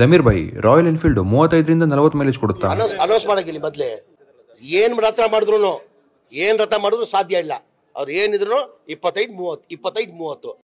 Zameer bhai Royal Enfield ಮೂವತ್ತೈದರಿಂದ ನಲವತ್ mileage ಕೊಡುತ್ತಾ ಅನೌನ್ಸ್ ಅನೌನ್ಸ್ ಮಾಡಕ್ಕಿಲ್ಲ ಮೊದಲೇ ಏನ್ ರಥ ಮಾಡಿದ್ರು ಏನ್ ರಥ ಮಾಡಿದ್ರು ಸಾಧ್ಯ ಇಲ್ಲ ಅವ್ರು ಏನಿದ್ರು ಇಪ್ಪತ್ತೈದು ಮೂವತ್ತು ಇಪ್ಪತ್ತೈದು ಮೂವತ್ತು